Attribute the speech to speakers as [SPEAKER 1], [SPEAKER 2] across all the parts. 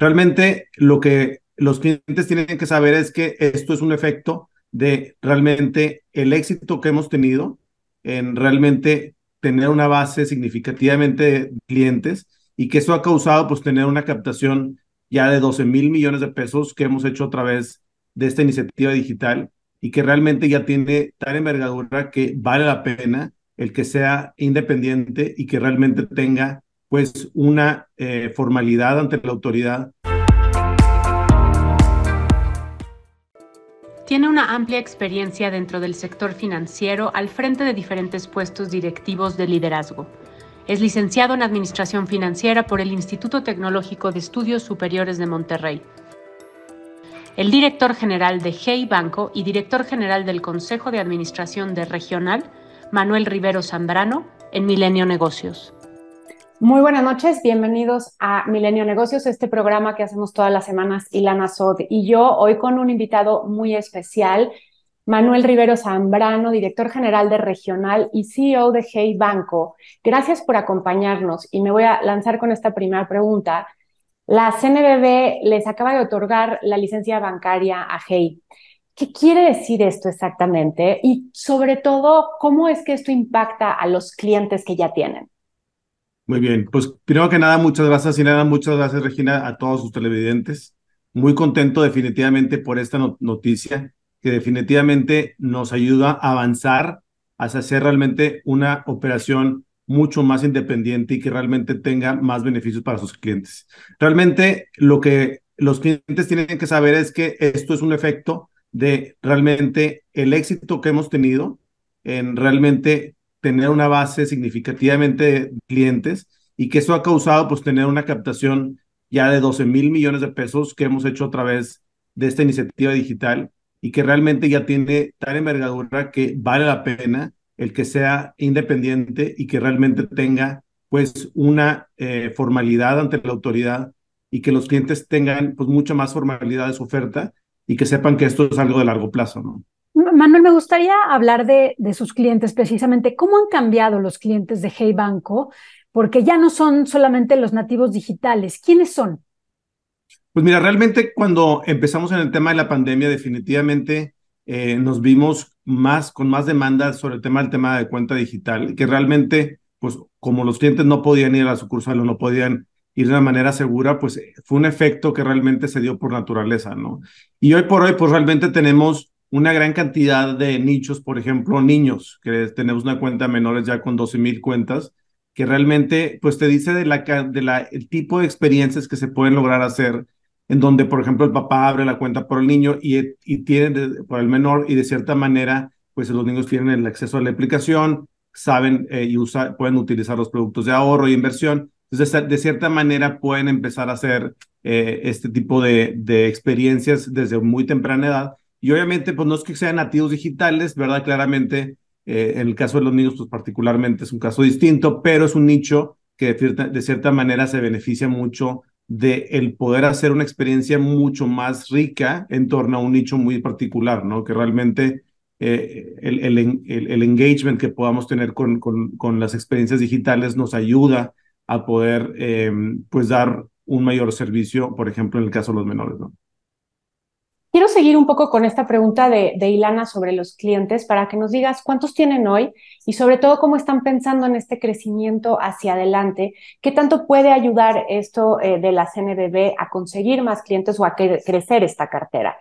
[SPEAKER 1] Realmente lo que los clientes tienen que saber es que esto es un efecto de realmente el éxito que hemos tenido en realmente tener una base significativamente de clientes y que eso ha causado pues tener una captación ya de 12 mil millones de pesos que hemos hecho a través de esta iniciativa digital y que realmente ya tiene tal envergadura que vale la pena el que sea independiente y que realmente tenga pues una eh, formalidad ante la autoridad
[SPEAKER 2] Tiene una amplia experiencia dentro del sector financiero al frente de diferentes puestos directivos de liderazgo. Es licenciado en Administración Financiera por el Instituto Tecnológico de Estudios Superiores de Monterrey. El director general de GEI Banco y director general del Consejo de Administración de Regional, Manuel Rivero Zambrano, en Milenio Negocios. Muy buenas noches, bienvenidos a Milenio Negocios, este programa que hacemos todas las semanas Ilana Sod y yo, hoy con un invitado muy especial, Manuel Rivero Zambrano, director general de Regional y CEO de Hey Banco. Gracias por acompañarnos y me voy a lanzar con esta primera pregunta. La CNBB les acaba de otorgar la licencia bancaria a Hey. ¿Qué quiere decir esto exactamente? Y sobre todo, ¿cómo es que esto impacta a los clientes que ya tienen?
[SPEAKER 1] Muy bien, pues primero que nada, muchas gracias, y nada, muchas gracias, Regina, a todos sus televidentes. Muy contento definitivamente por esta noticia, que definitivamente nos ayuda a avanzar hacia hacer realmente una operación mucho más independiente y que realmente tenga más beneficios para sus clientes. Realmente lo que los clientes tienen que saber es que esto es un efecto de realmente el éxito que hemos tenido en realmente tener una base significativamente de clientes y que eso ha causado pues tener una captación ya de 12 mil millones de pesos que hemos hecho a través de esta iniciativa digital y que realmente ya tiene tal envergadura que vale la pena el que sea independiente y que realmente tenga pues una eh, formalidad ante la autoridad y que los clientes tengan pues mucha más formalidad de su oferta y que sepan que esto es algo de largo plazo, ¿no?
[SPEAKER 3] Manuel, me gustaría hablar de, de, sus clientes precisamente. ¿Cómo han cambiado los clientes de Hey Banco? Porque ya no son solamente los nativos digitales. ¿Quiénes son?
[SPEAKER 1] Pues mira, realmente cuando empezamos en el tema de la pandemia, definitivamente eh, nos vimos más con más demandas sobre el tema del tema de cuenta digital, que realmente, pues como los clientes no podían ir a la sucursal o no podían ir de una manera segura, pues fue un efecto que realmente se dio por naturaleza, ¿no? Y hoy por hoy, pues realmente tenemos una gran cantidad de nichos, por ejemplo, niños, que tenemos una cuenta menores ya con 12 mil cuentas, que realmente pues te dice de la, de la, el tipo de experiencias que se pueden lograr hacer, en donde, por ejemplo, el papá abre la cuenta por el niño y, y tiene por el menor y de cierta manera, pues los niños tienen el acceso a la aplicación, saben eh, y pueden utilizar los productos de ahorro y inversión. Entonces, de cierta manera pueden empezar a hacer eh, este tipo de experiencias desde muy temprana edad y obviamente, pues no es que sean nativos digitales, ¿verdad? Claramente, eh, en el caso de los niños, pues particularmente es un caso distinto, pero es un nicho que de cierta, manera se beneficia mucho de el poder hacer una experiencia mucho más rica en torno a un nicho muy particular, ¿no? Que realmente eh, el, el, engagement que podamos tener con, las experiencias digitales nos ayuda a poder, eh, pues, dar un mayor servicio, por ejemplo, en el caso de los menores, ¿no?
[SPEAKER 2] Quiero seguir un poco con esta pregunta de, Ilana sobre los clientes para que nos digas cuántos tienen hoy y sobre todo cómo están pensando en este crecimiento hacia adelante. ¿Qué tanto puede ayudar esto eh, de la CNBB a conseguir más clientes o a crecer esta cartera?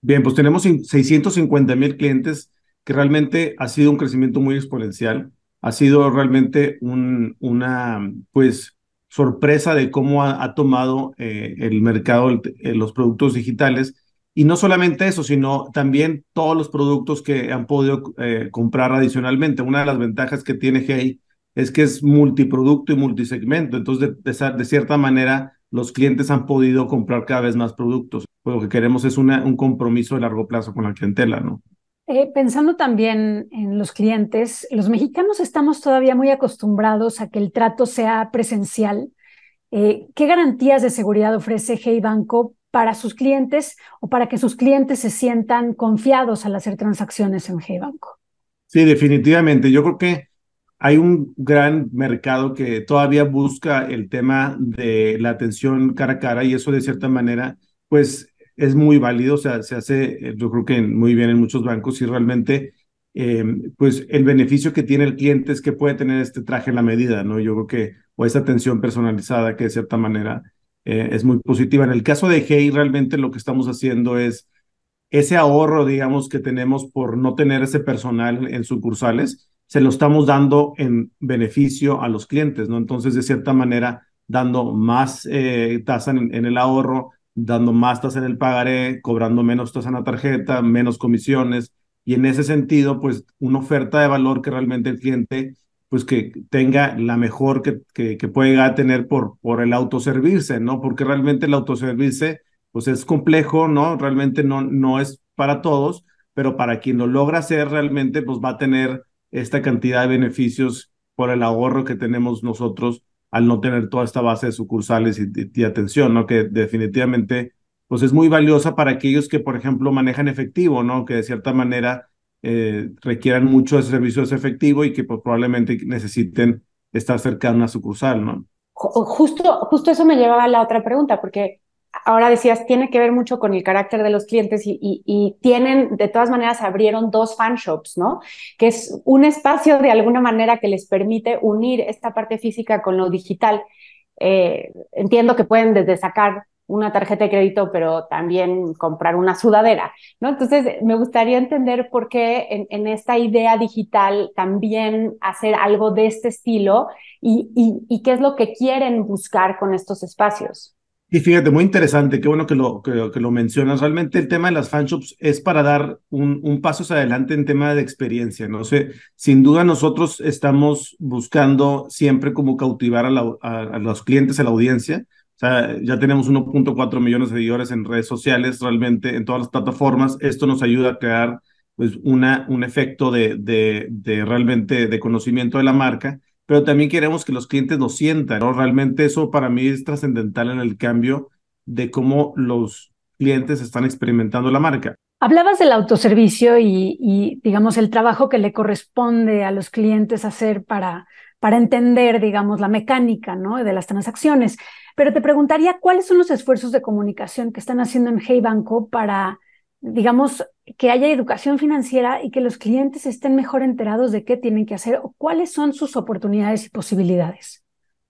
[SPEAKER 1] Bien, pues tenemos 650 mil clientes que realmente ha sido un crecimiento muy exponencial. Ha sido realmente un, una, pues, sorpresa de cómo ha, tomado eh, el mercado eh, los productos digitales y no solamente eso, sino también todos los productos que han podido eh, comprar adicionalmente. Una de las ventajas que tiene Hey es que es multiproducto y multisegmento. Entonces, de, de, cierta manera, los clientes han podido comprar cada vez más productos. Lo que queremos es una, un compromiso de largo plazo con la clientela, ¿no?
[SPEAKER 3] Eh, pensando también en los clientes, los mexicanos estamos todavía muy acostumbrados a que el trato sea presencial. Eh, ¿Qué garantías de seguridad ofrece Hey Banco para sus clientes o para que sus clientes se sientan confiados al hacer transacciones en G-Banco? Sí,
[SPEAKER 1] definitivamente. Yo creo que hay un gran mercado que todavía busca el tema de la atención cara a cara y eso de cierta manera, pues es muy válido, o sea, se hace, eh, yo creo que muy bien en muchos bancos y realmente, em, pues el beneficio que tiene el cliente es que puede tener este traje en la medida, ¿no? Yo creo que, o esa atención personalizada que de cierta manera eh, es muy positiva. En el caso de Hey, realmente lo que estamos haciendo es ese ahorro, digamos, que tenemos por no tener ese personal en sucursales, se lo estamos dando en beneficio a los clientes, ¿no? Entonces, de cierta manera, dando más eh, tasa en, en, el ahorro, dando más tasa en el pagaré, cobrando menos tasa en la tarjeta, menos comisiones. Y en ese sentido, pues una oferta de valor que realmente el cliente pues que tenga la mejor que, que, pueda tener por, por el autoservirse, ¿no? Porque realmente el autoservirse, pues es complejo, ¿no? Realmente no, no es para todos, pero para quien lo logra hacer realmente, pues va a tener esta cantidad de beneficios por el ahorro que tenemos nosotros al no tener toda esta base de sucursales y atención, ¿no? Que definitivamente, pues es muy valiosa para aquellos que, por ejemplo, manejan efectivo, ¿no? Que de cierta manera eh, requieran mucho de servicios efectivos y que pues, probablemente necesiten estar cerca a una sucursal, ¿no?
[SPEAKER 2] Justo, justo eso me llevaba a la otra pregunta, porque ahora decías, tiene que ver mucho con el carácter de los clientes y, tienen, de todas maneras, abrieron dos fan shops, ¿no? Que es un espacio de alguna manera que les permite unir esta parte física con lo digital. Eh, entiendo que pueden desde sacar una tarjeta de crédito, pero también comprar una sudadera, ¿no? Entonces, me gustaría entender por qué en, esta idea digital también hacer algo de este estilo y, qué es lo que quieren buscar con estos espacios.
[SPEAKER 1] Y fíjate, muy interesante, qué bueno que lo, que, lo mencionas. Realmente el tema de las fanshops es para dar un, paso hacia adelante en tema de experiencia, ¿no? sin duda nosotros estamos buscando siempre como cautivar a, a los clientes, a la audiencia, o sea, ya tenemos 1.4 millones de seguidores en redes sociales, realmente en todas las plataformas. Esto nos ayuda a crear pues, una, un efecto de, de, realmente de conocimiento de la marca, pero también queremos que los clientes lo sientan. ¿no? Realmente eso para mí es trascendental en el cambio de cómo los clientes están experimentando la marca.
[SPEAKER 3] Hablabas del autoservicio y, y, digamos, el trabajo que le corresponde a los clientes hacer para, para entender, digamos, la mecánica ¿no? de las transacciones. Pero te preguntaría, ¿cuáles son los esfuerzos de comunicación que están haciendo en Hey Banco para, digamos, que haya educación financiera y que los clientes estén mejor enterados de qué tienen que hacer o cuáles son sus oportunidades y posibilidades?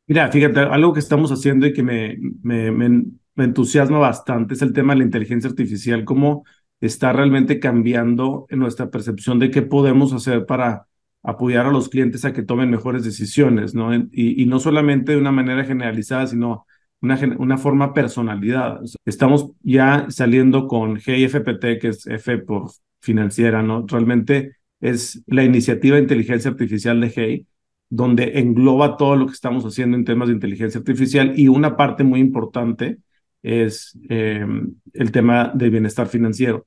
[SPEAKER 1] Mira, fíjate, algo que estamos haciendo y que me, me, entusiasma bastante es el tema de la inteligencia artificial, cómo está realmente cambiando nuestra percepción de qué podemos hacer para apoyar a los clientes a que tomen mejores decisiones, ¿no? y, no solamente de una manera generalizada, sino una, una forma personalidad. estamos ya saliendo con GIFPT, que es F por financiera, ¿no? Realmente es la iniciativa de inteligencia artificial de GEI, donde engloba todo lo que estamos haciendo en temas de inteligencia artificial y una parte muy importante es em, el tema de bienestar financiero.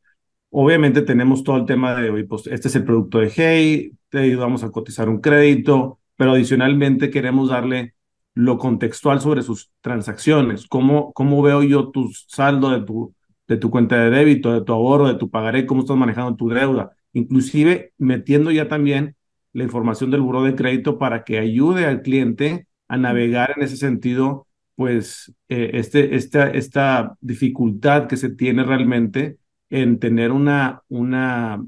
[SPEAKER 1] Obviamente tenemos todo el tema de hoy, pues este es el producto de Hey, te ayudamos a cotizar un crédito, pero adicionalmente queremos darle lo contextual sobre sus transacciones, cómo, cómo veo yo tu saldo de tu, de tu cuenta de débito, de tu ahorro, de tu pagaré, cómo estás manejando tu deuda, inclusive metiendo ya también la información del buró de crédito para que ayude al cliente a navegar en ese sentido, pues eh, este, esta, esta dificultad que se tiene realmente en tener una, una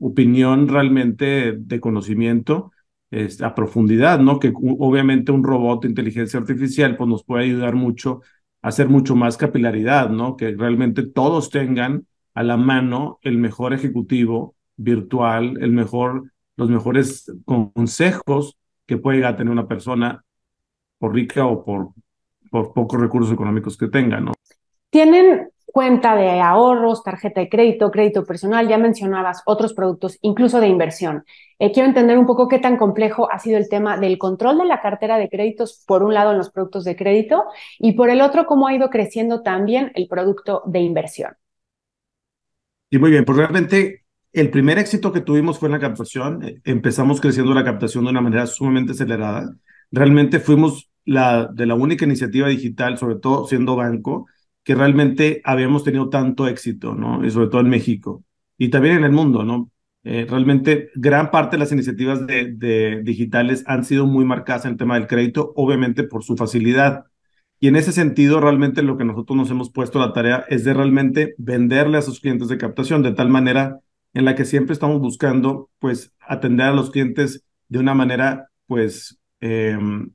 [SPEAKER 1] opinión realmente de conocimiento a profundidad, ¿no? Que obviamente un robot de inteligencia artificial pues, nos puede ayudar mucho a hacer mucho más capilaridad, ¿no? Que realmente todos tengan a la mano el mejor ejecutivo virtual, el mejor, los mejores consejos que pueda tener una persona por rica o por, por pocos recursos económicos que tenga, ¿no?
[SPEAKER 2] Tienen cuenta de ahorros, tarjeta de crédito, crédito personal, ya mencionabas otros productos, incluso de inversión. Eh, quiero entender un poco qué tan complejo ha sido el tema del control de la cartera de créditos, por un lado en los productos de crédito y por el otro cómo ha ido creciendo también el producto de inversión.
[SPEAKER 1] Sí, muy bien, pues realmente el primer éxito que tuvimos fue en la captación. Eh, empezamos creciendo la captación de una manera sumamente acelerada. Realmente fuimos la, de la única iniciativa digital, sobre todo siendo banco, que realmente habíamos tenido tanto éxito, ¿no? Y sobre todo en México y también en el mundo, ¿no? Eh, realmente gran parte de las iniciativas de, digitales han sido muy marcadas en el tema del crédito, obviamente por su facilidad. Y en ese sentido, realmente lo que nosotros nos hemos puesto la tarea es de realmente venderle a sus clientes de captación de tal manera en la que siempre estamos buscando, pues, atender a los clientes de una manera, pues, em,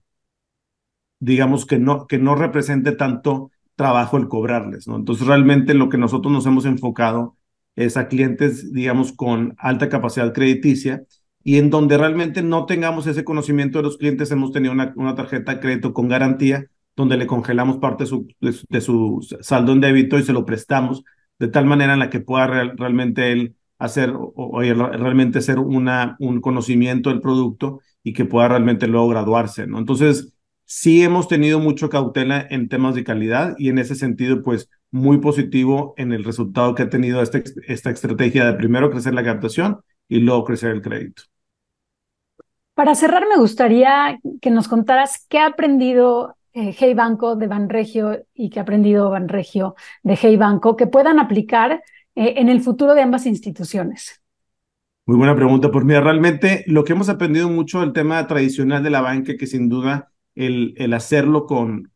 [SPEAKER 1] digamos que no, que no represente tanto trabajo el cobrarles, ¿no? Entonces, realmente lo que nosotros nos hemos enfocado es a clientes, digamos, con alta capacidad crediticia y en donde realmente no tengamos ese conocimiento de los clientes, hemos tenido una, tarjeta de crédito con garantía donde le congelamos parte de su, de su, saldo en débito y se lo prestamos de tal manera en la que pueda realmente él hacer o, realmente ser una, un conocimiento del producto y que pueda realmente luego graduarse, ¿no? Entonces, Sí hemos tenido mucho cautela en temas de calidad y en ese sentido, pues muy positivo en el resultado que ha tenido este, esta estrategia de primero crecer la captación y luego crecer el crédito.
[SPEAKER 3] Para cerrar, me gustaría que nos contaras qué ha aprendido eh, Hey Banco de Banregio y qué ha aprendido Banregio de Hey Banco que puedan aplicar eh, en el futuro de ambas instituciones.
[SPEAKER 1] Muy buena pregunta. Pues mira, realmente lo que hemos aprendido mucho del tema tradicional de la banca, que sin duda el, hacerlo con,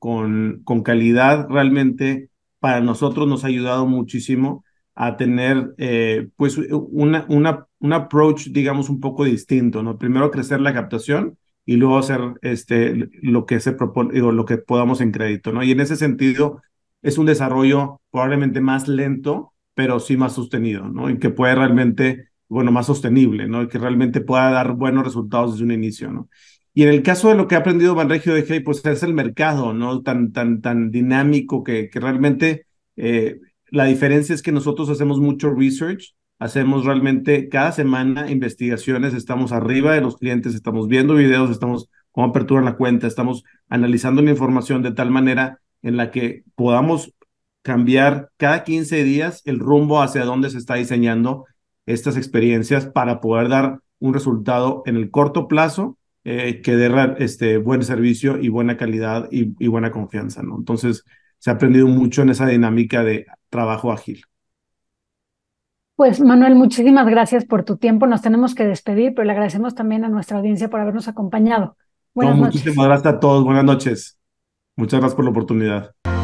[SPEAKER 1] calidad realmente para nosotros nos ha ayudado muchísimo a tener eh, pues una, un approach, digamos, un poco distinto, ¿no? Primero crecer la captación y luego hacer este, lo que se propone, o lo que podamos en crédito, ¿no? Y en ese sentido es un desarrollo probablemente más lento, pero sí más sostenido, ¿no? Y que puede realmente, bueno, más sostenible, ¿no? Y que realmente pueda dar buenos resultados desde un inicio, ¿no? Y en el caso de lo que ha aprendido Banregio de Hey, pues es el mercado, ¿no? Tan, tan, tan dinámico que, realmente eh, la diferencia es que nosotros hacemos mucho research, hacemos realmente cada semana investigaciones, estamos arriba de los clientes, estamos viendo videos, estamos con apertura en la cuenta, estamos analizando la información de tal manera en la que podamos cambiar cada 15 días el rumbo hacia dónde se está diseñando estas experiencias para poder dar un resultado en el corto plazo eh, que dé este, buen servicio y buena calidad y, buena confianza, ¿no? Entonces, se ha aprendido mucho en esa dinámica de trabajo ágil.
[SPEAKER 3] Pues Manuel, muchísimas gracias por tu tiempo. Nos tenemos que despedir, pero le agradecemos también a nuestra audiencia por habernos acompañado. Buenas noches.
[SPEAKER 1] Muchísimas gracias a todos. Buenas noches. Muchas gracias por la oportunidad.